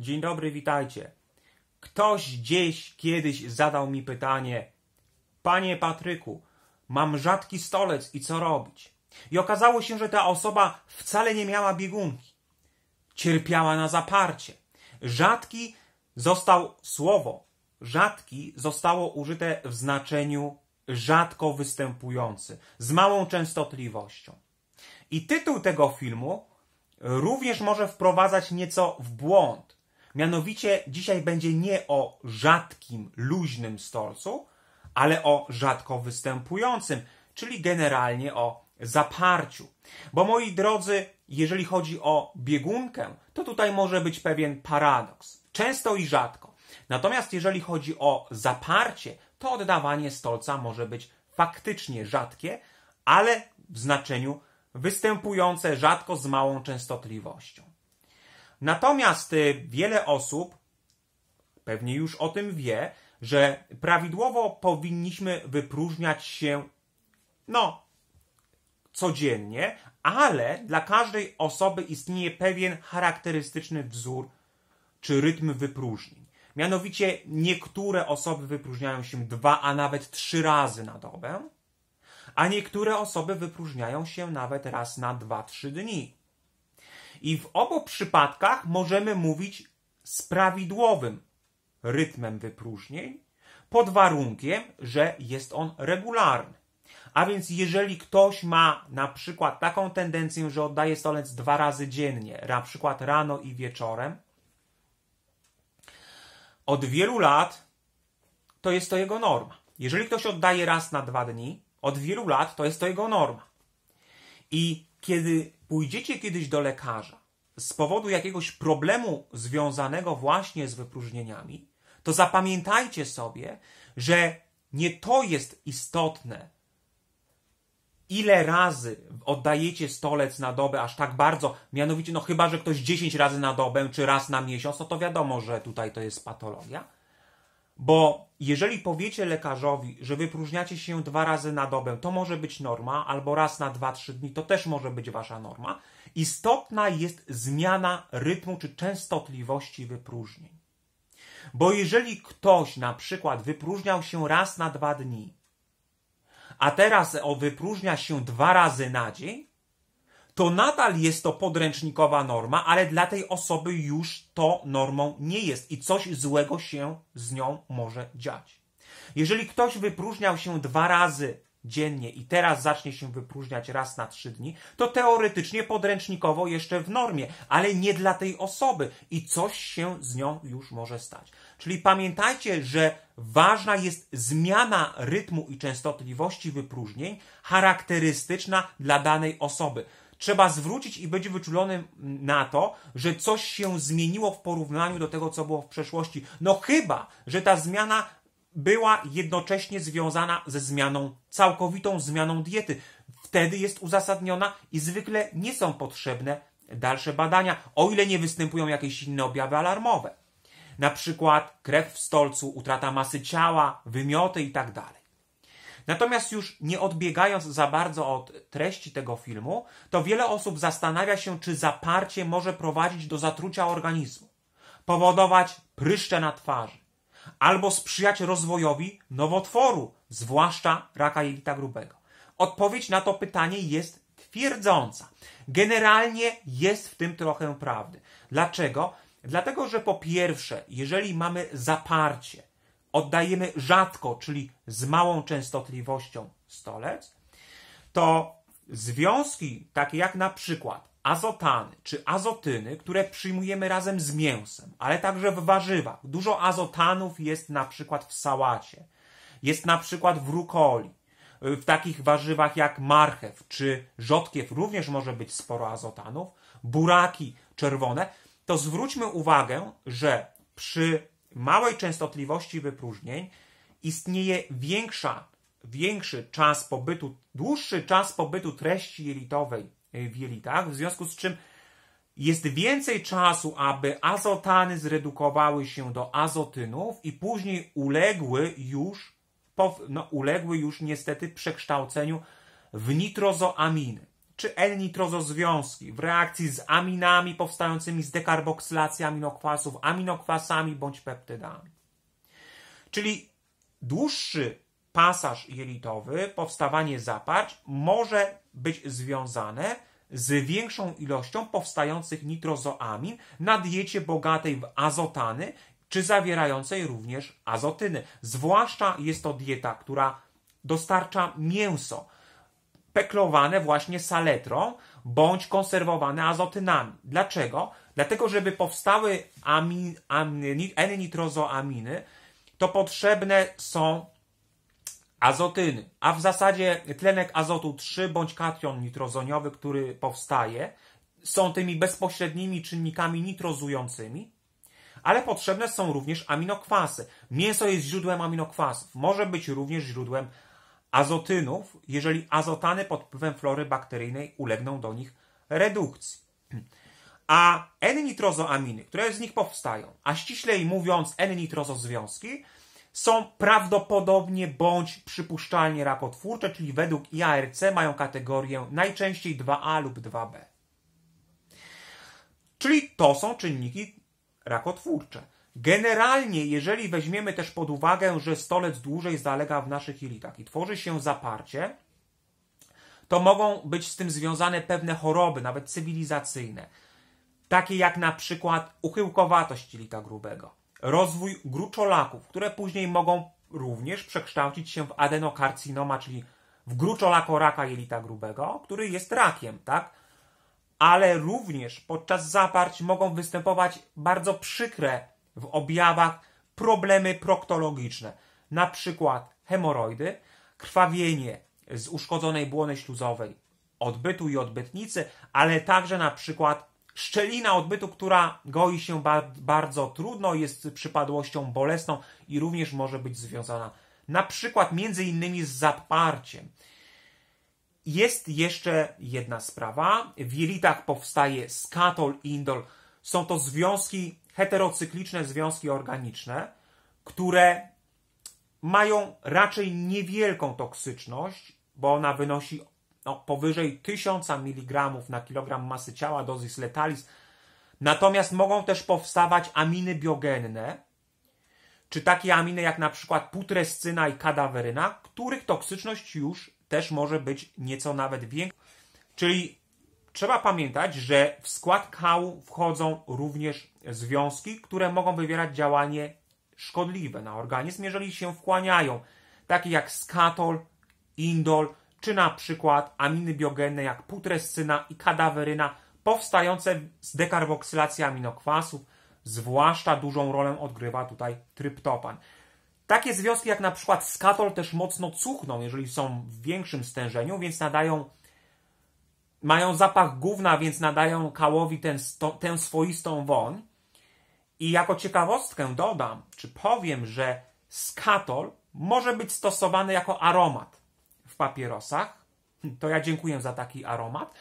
Dzień dobry, witajcie. Ktoś gdzieś kiedyś zadał mi pytanie: Panie Patryku, mam rzadki stolec i co robić? I okazało się, że ta osoba wcale nie miała biegunki. Cierpiała na zaparcie. Rzadki został słowo. Rzadki zostało użyte w znaczeniu rzadko występujący, z małą częstotliwością. I tytuł tego filmu również może wprowadzać nieco w błąd. Mianowicie dzisiaj będzie nie o rzadkim, luźnym stolcu, ale o rzadko występującym, czyli generalnie o zaparciu. Bo moi drodzy, jeżeli chodzi o biegunkę, to tutaj może być pewien paradoks. Często i rzadko. Natomiast jeżeli chodzi o zaparcie, to oddawanie stolca może być faktycznie rzadkie, ale w znaczeniu występujące rzadko z małą częstotliwością. Natomiast y, wiele osób pewnie już o tym wie, że prawidłowo powinniśmy wypróżniać się, no, codziennie, ale dla każdej osoby istnieje pewien charakterystyczny wzór czy rytm wypróżnień. Mianowicie niektóre osoby wypróżniają się dwa, a nawet trzy razy na dobę, a niektóre osoby wypróżniają się nawet raz na dwa, trzy dni. I w obu przypadkach możemy mówić z prawidłowym rytmem wypróżnień, pod warunkiem, że jest on regularny. A więc jeżeli ktoś ma na przykład taką tendencję, że oddaje stolec dwa razy dziennie, na przykład rano i wieczorem, od wielu lat to jest to jego norma. Jeżeli ktoś oddaje raz na dwa dni, od wielu lat to jest to jego norma. I kiedy pójdziecie kiedyś do lekarza z powodu jakiegoś problemu związanego właśnie z wypróżnieniami, to zapamiętajcie sobie, że nie to jest istotne, ile razy oddajecie stolec na dobę aż tak bardzo, mianowicie, no chyba, że ktoś 10 razy na dobę, czy raz na miesiąc, no to wiadomo, że tutaj to jest patologia. Bo jeżeli powiecie lekarzowi, że wypróżniacie się dwa razy na dobę, to może być norma, albo raz na dwa, trzy dni, to też może być wasza norma. Istotna jest zmiana rytmu czy częstotliwości wypróżnień. Bo jeżeli ktoś na przykład wypróżniał się raz na dwa dni, a teraz wypróżnia się dwa razy na dzień, to nadal jest to podręcznikowa norma, ale dla tej osoby już to normą nie jest i coś złego się z nią może dziać. Jeżeli ktoś wypróżniał się dwa razy dziennie i teraz zacznie się wypróżniać raz na trzy dni, to teoretycznie podręcznikowo jeszcze w normie, ale nie dla tej osoby i coś się z nią już może stać. Czyli pamiętajcie, że ważna jest zmiana rytmu i częstotliwości wypróżnień charakterystyczna dla danej osoby trzeba zwrócić i być wyczulonym na to, że coś się zmieniło w porównaniu do tego, co było w przeszłości. No chyba, że ta zmiana była jednocześnie związana ze zmianą, całkowitą zmianą diety. Wtedy jest uzasadniona i zwykle nie są potrzebne dalsze badania, o ile nie występują jakieś inne objawy alarmowe. Na przykład krew w stolcu, utrata masy ciała, wymioty itd. Tak Natomiast już nie odbiegając za bardzo od treści tego filmu, to wiele osób zastanawia się, czy zaparcie może prowadzić do zatrucia organizmu, powodować pryszcze na twarzy, albo sprzyjać rozwojowi nowotworu, zwłaszcza raka jelita grubego. Odpowiedź na to pytanie jest twierdząca. Generalnie jest w tym trochę prawdy. Dlaczego? Dlatego, że po pierwsze, jeżeli mamy zaparcie, oddajemy rzadko, czyli z małą częstotliwością stolec, to związki takie jak na przykład azotany czy azotyny, które przyjmujemy razem z mięsem, ale także w warzywach. Dużo azotanów jest na przykład w sałacie, jest na przykład w rukoli. W takich warzywach jak marchew czy rzodkiew również może być sporo azotanów, buraki czerwone. To zwróćmy uwagę, że przy małej częstotliwości wypróżnień istnieje większa, większy czas pobytu, dłuższy czas pobytu treści jelitowej w jelitach, w związku z czym jest więcej czasu, aby azotany zredukowały się do azotynów i później uległy już, no, uległy już niestety przekształceniu w nitrozoaminy czy N-nitrozozwiązki w reakcji z aminami powstającymi z dekarboksylacją aminokwasów, aminokwasami bądź peptydami. Czyli dłuższy pasaż jelitowy, powstawanie zaparć może być związane z większą ilością powstających nitrozoamin na diecie bogatej w azotany czy zawierającej również azotyny. Zwłaszcza jest to dieta, która dostarcza mięso, peklowane właśnie saletrą bądź konserwowane azotynami. Dlaczego? Dlatego, żeby powstały N-nitrozoaminy, to potrzebne są azotyny, a w zasadzie tlenek azotu 3 bądź kation nitrozoniowy, który powstaje, są tymi bezpośrednimi czynnikami nitrozującymi, ale potrzebne są również aminokwasy. Mięso jest źródłem aminokwasów, może być również źródłem azotynów, jeżeli azotany pod wpływem flory bakteryjnej ulegną do nich redukcji. A N-nitrozoaminy, które z nich powstają, a ściślej mówiąc N-nitrozozwiązki, są prawdopodobnie bądź przypuszczalnie rakotwórcze, czyli według IARC mają kategorię najczęściej 2A lub 2B. Czyli to są czynniki rakotwórcze. Generalnie, jeżeli weźmiemy też pod uwagę, że stolec dłużej zalega w naszych jelitach i tworzy się zaparcie, to mogą być z tym związane pewne choroby, nawet cywilizacyjne, takie jak na przykład uchyłkowatość jelita grubego, rozwój gruczolaków, które później mogą również przekształcić się w adenokarcinoma, czyli w gruczolakoraka jelita grubego, który jest rakiem, tak? Ale również podczas zaparć mogą występować bardzo przykre w objawach problemy proktologiczne, na przykład hemoroidy, krwawienie z uszkodzonej błony śluzowej, odbytu i odbytnicy, ale także na przykład szczelina odbytu, która goi się bardzo trudno, jest przypadłością bolesną i również może być związana na przykład między innymi z zaparciem. Jest jeszcze jedna sprawa. W jelitach powstaje skatol, indol. Są to związki heterocykliczne związki organiczne, które mają raczej niewielką toksyczność, bo ona wynosi no, powyżej 1000 mg na kilogram masy ciała, dosis letalis. Natomiast mogą też powstawać aminy biogenne, czy takie aminy jak na przykład putrescyna i kadaweryna, których toksyczność już też może być nieco nawet większa. Czyli Trzeba pamiętać, że w skład kału wchodzą również związki, które mogą wywierać działanie szkodliwe na organizm, jeżeli się wchłaniają, takie jak skatol, indol, czy na przykład aminy biogenne jak putrescyna i kadaweryna, powstające z dekarboksylacji aminokwasów, zwłaszcza dużą rolę odgrywa tutaj tryptopan. Takie związki jak na przykład skatol też mocno cuchną, jeżeli są w większym stężeniu, więc nadają mają zapach gówna, więc nadają kałowi ten, tę swoistą woń. I jako ciekawostkę dodam, czy powiem, że skatol może być stosowany jako aromat w papierosach. To ja dziękuję za taki aromat,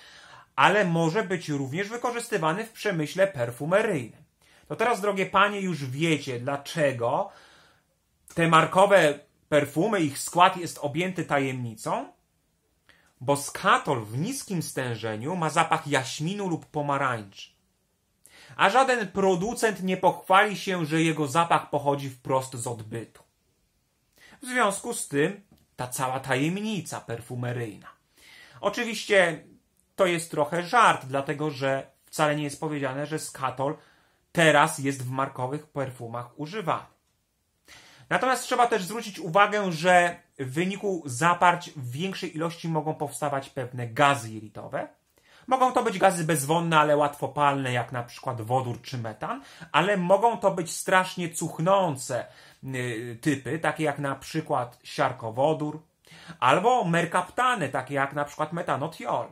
ale może być również wykorzystywany w przemyśle perfumeryjnym. To teraz, drogie panie, już wiecie, dlaczego te markowe perfumy, ich skład jest objęty tajemnicą, bo skatol w niskim stężeniu ma zapach jaśminu lub pomarańcz, A żaden producent nie pochwali się, że jego zapach pochodzi wprost z odbytu. W związku z tym ta cała tajemnica perfumeryjna. Oczywiście to jest trochę żart, dlatego że wcale nie jest powiedziane, że skatol teraz jest w markowych perfumach używany. Natomiast trzeba też zwrócić uwagę, że w wyniku zaparć w większej ilości mogą powstawać pewne gazy jelitowe. Mogą to być gazy bezwonne, ale łatwopalne, jak na przykład wodór czy metan, ale mogą to być strasznie cuchnące y, typy, takie jak na przykład siarkowodór, albo merkaptany, takie jak na przykład metanotiol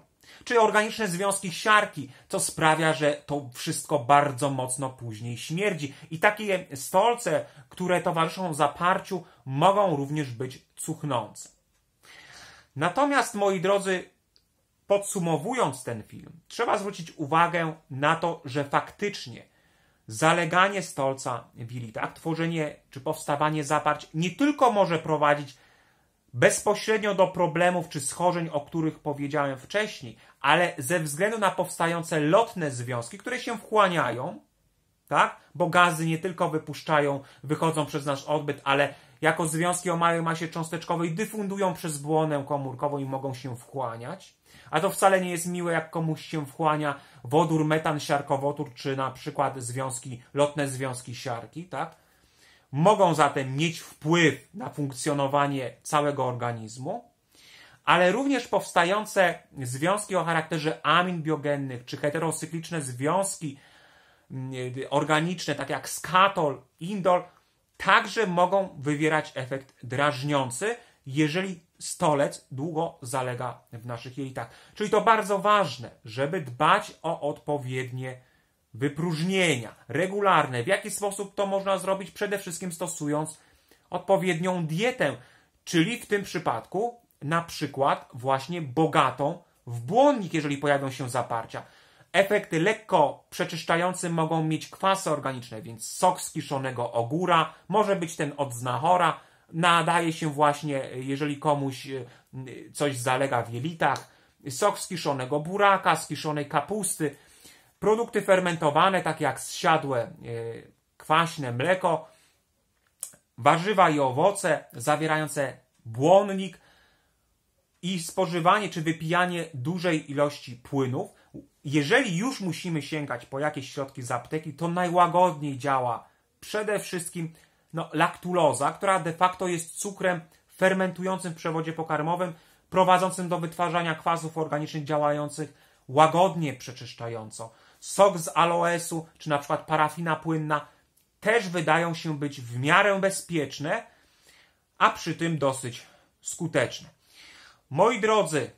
czy organiczne związki siarki, co sprawia, że to wszystko bardzo mocno później śmierdzi. I takie stolce, które towarzyszą zaparciu, mogą również być cuchnące. Natomiast, moi drodzy, podsumowując ten film, trzeba zwrócić uwagę na to, że faktycznie zaleganie stolca Wilita, tworzenie czy powstawanie zaparć nie tylko może prowadzić bezpośrednio do problemów czy schorzeń, o których powiedziałem wcześniej, ale ze względu na powstające lotne związki, które się wchłaniają, tak? Bo gazy nie tylko wypuszczają, wychodzą przez nasz odbyt, ale jako związki o małej masie cząsteczkowej dyfundują przez błonę komórkową i mogą się wchłaniać. A to wcale nie jest miłe, jak komuś się wchłania wodór, metan, siarkowodór, czy na przykład związki, lotne związki siarki, tak? Mogą zatem mieć wpływ na funkcjonowanie całego organizmu, ale również powstające związki o charakterze amin biogennych czy heterocykliczne związki mm, y, organiczne, tak jak skatol, indol, także mogą wywierać efekt drażniący, jeżeli stolec długo zalega w naszych jelitach. Czyli to bardzo ważne, żeby dbać o odpowiednie wypróżnienia regularne. W jaki sposób to można zrobić? Przede wszystkim stosując odpowiednią dietę, czyli w tym przypadku na przykład właśnie bogatą w błonnik, jeżeli pojawią się zaparcia. Efekty lekko przeczyszczające mogą mieć kwasy organiczne, więc sok z kiszonego ogóra, może być ten od znachora, nadaje się właśnie, jeżeli komuś e, coś zalega w jelitach, sok z kiszonego buraka, z kiszonej kapusty, Produkty fermentowane, takie jak zsiadłe e, kwaśne mleko, warzywa i owoce zawierające błonnik i spożywanie czy wypijanie dużej ilości płynów. Jeżeli już musimy sięgać po jakieś środki z apteki, to najłagodniej działa przede wszystkim no, laktuloza, która de facto jest cukrem fermentującym w przewodzie pokarmowym, prowadzącym do wytwarzania kwasów organicznych działających łagodnie przeczyszczająco sok z aloesu, czy na przykład parafina płynna, też wydają się być w miarę bezpieczne, a przy tym dosyć skuteczne. Moi drodzy,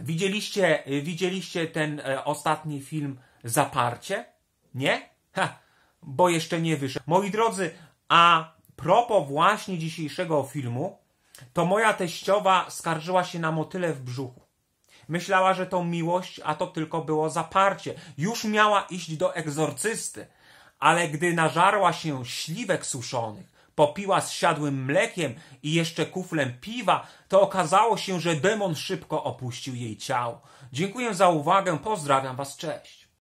widzieliście, widzieliście ten e, ostatni film Zaparcie? Nie? Ha, bo jeszcze nie wyszedł. Moi drodzy, a propos właśnie dzisiejszego filmu, to moja teściowa skarżyła się na motyle w brzuchu. Myślała, że to miłość, a to tylko było zaparcie. Już miała iść do egzorcysty, ale gdy nażarła się śliwek suszonych, popiła z siadłym mlekiem i jeszcze kuflem piwa, to okazało się, że demon szybko opuścił jej ciało. Dziękuję za uwagę, pozdrawiam Was, cześć.